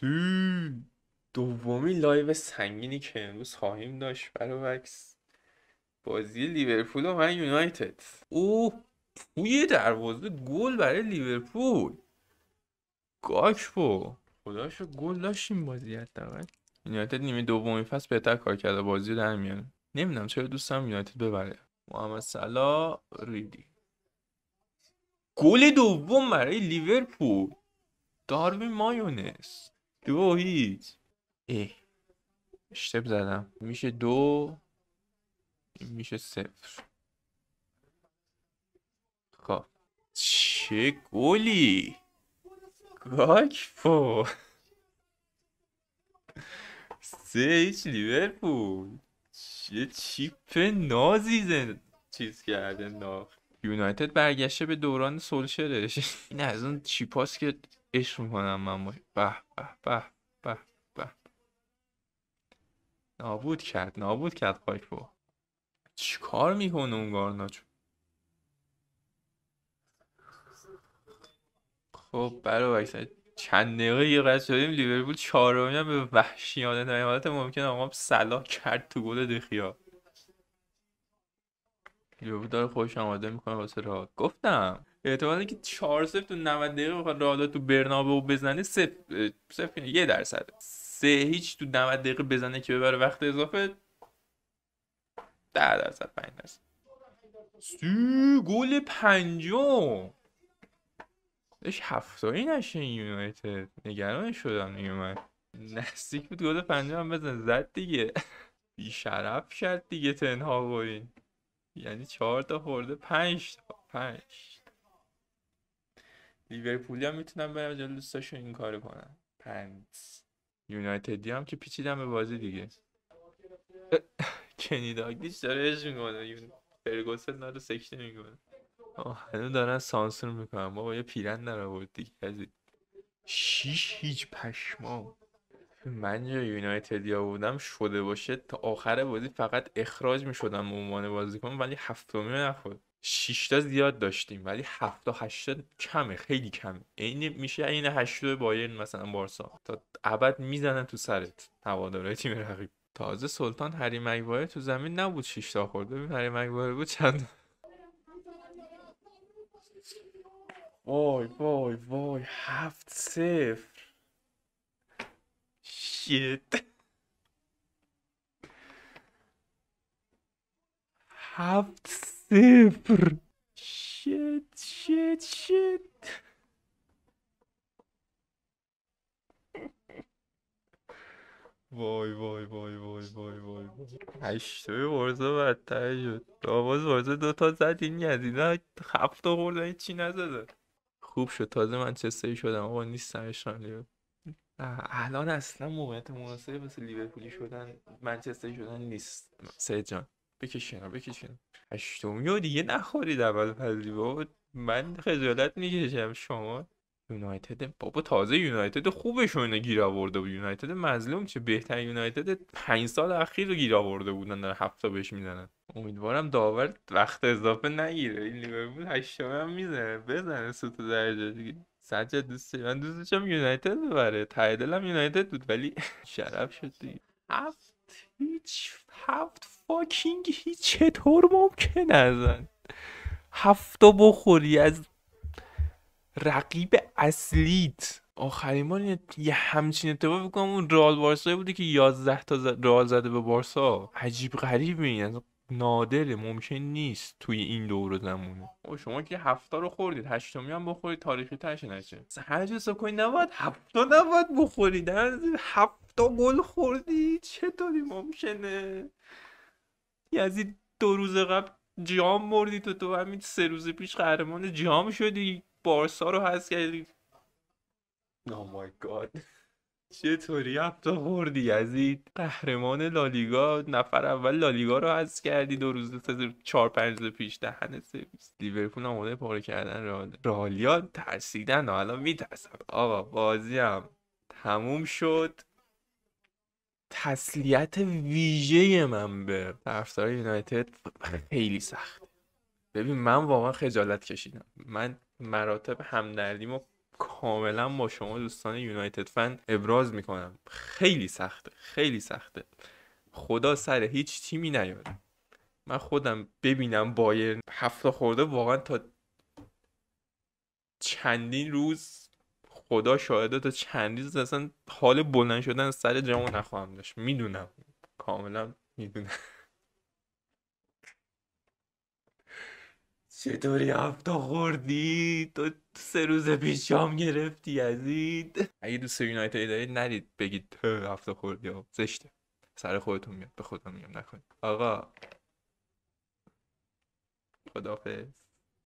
سی دومین لایو سنگینی که امروز خواهیم داشت برای وکس بازی لیورپول و من یونایتد او توی دروازه گل برای لیورپول گاکپو خداشو گل داشتیم بازی حداقل یونایتد نیمه دومی فصل بهتر کار کرده بازی در میانه نمیدونم چرا دوستم یونایتد ببره محمد سلا ریدی گل دوم برای لیورپول داروین مایونز دو هیچ ای اشتب زدم میشه دو میشه صفر خب چه گلی گاکپو سه هیچ لیورپول چه چیپ نازی زن چیز کرده ناخ یونایتد برگشته به دوران سولشرش این از اون چیپاست که عشق میکنم من باش به به به به به نابود کرد نابود کرد خاک چی چیکار میکنه اون گارناچو خب برای چند دقیقه یه قد شدیم لیورپول چهارمی هم به وحشیانه در حالت ممکن آقا سلاح کرد تو گل دخیا لیورپول داره خوش آماده میکنه واسه را گفتم احتمال که 4 0 تو 90 دقیقه بخواد رئال تو برنابو بزنه 0 0 یه درصد سه هیچ تو 90 دقیقه بزنه که ببره وقت اضافه 10 درصد 5 درصد سو گل پنجم داشت هفتایی نشه یونایتد نگران شدم میومد نزدیک بود گل پنجم بزن زد دیگه بیشرف شد دیگه تنها برین یعنی چهار تا خورده پنج تا پنج لیورپولی هم میتونم برم جلو دوستاشو این کارو کنم پنج یونایتدی هم که پیچیدم به بازی دیگه کنی داگلیش داره اش میکنه فرگوسن نارو سکته میکنه هنو دارن سانسور میکنن بابا یه پیرن نارو بود دیگه شیش هیچ پشما. من یا یونایتدیا بودم شده باشه تا آخر بازی فقط اخراج میشدم به عنوان بازیکن ولی هفتمی نخورد 6 تا زیاد داشتیم ولی 7 تا 80 کمه خیلی کمه عین میشه عین 80 بایرن مثلا بارسا تا ابد میزنن تو سرت هوادارهای تیم رقیب تازه سلطان هری مگوایر تو زمین نبود 6 تا خورد ببین هری مگوایر بود چند وای وای وای هفت صفر شیت هفت صفر شت شت شت وای وای وای وای وای وای هشتوی ورزه بدتر شد داواز ورزه دوتا زد این یزیده تا ورزه این چی نزده خوب شد تازه منچستری شدم آقا سرشان لیو الان اصلا موقعیت مناسبی واسه لیورپولی شدن منچستری شدن نیست سید جان بکشینا بکشینا هشتمی دیگه نخورید اول فضلی بابا من خجالت میکشم شما یونایتد بابا تازه یونایتد خوبشون اینا گیر آورده بود یونایتد مظلوم چه بهتر یونایتد پنج سال اخیر رو گیر آورده بودن در هفته بهش میزنن امیدوارم داور وقت اضافه نگیره این لیورپول هشتم هم میزنه بزنه سوت درجه دیگه سجد دوست من دوست یونایتد ببره ته یونایتد بود ولی شرف شد دیگه هفت هیچ هفت فاکینگ هیچ چطور ممکن ازن هفتا بخوری از رقیب اصلیت آخرین بار یه همچین اتفاق بکنم اون رال بارسایی بوده که 11 تا رال زده به بارسا عجیب غریب این نادره ممکن نیست توی این دور زمونه او شما که هفتا رو خوردید هشتمی هم بخورید تاریخی ترش نشه هر جا سکوی نباید هفتا بخورید هفتا گل خوردی چطوری ممکنه یزید یعنی دو روز قبل جام مردی تو تو همین سه روز پیش قهرمان جام شدی بارسا رو هست کردی او مای گاد چطوری هفته خوردی یزید قهرمان لالیگا نفر اول لالیگا رو حذف کردی دو روز سه چهار پنج روز پیش دهن سرویس لیورپول آماده پاره کردن رالیا ترسیدن الان میترسم آقا بازی هم تموم شد تسلیت ویژه من به طرفدار یونایتد خیلی سخت ببین من واقعا خجالت کشیدم من مراتب و کاملا با شما دوستان یونایتد فن ابراز میکنم خیلی سخته خیلی سخته خدا سر هیچ تیمی نیاد من خودم ببینم بایر هفته خورده واقعا تا چندین روز خدا شاهده تا چند اصلا حال بلند شدن سر جامو نخواهم داشت میدونم کاملا میدونم چطوری هفتا خوردی تو سه روز پیش جام گرفتی ازید اگه دوست یونایتد دارید نرید بگید تو هفتا خوردی زشته سر خودتون میاد به خودم میگم نکنید آقا خدافز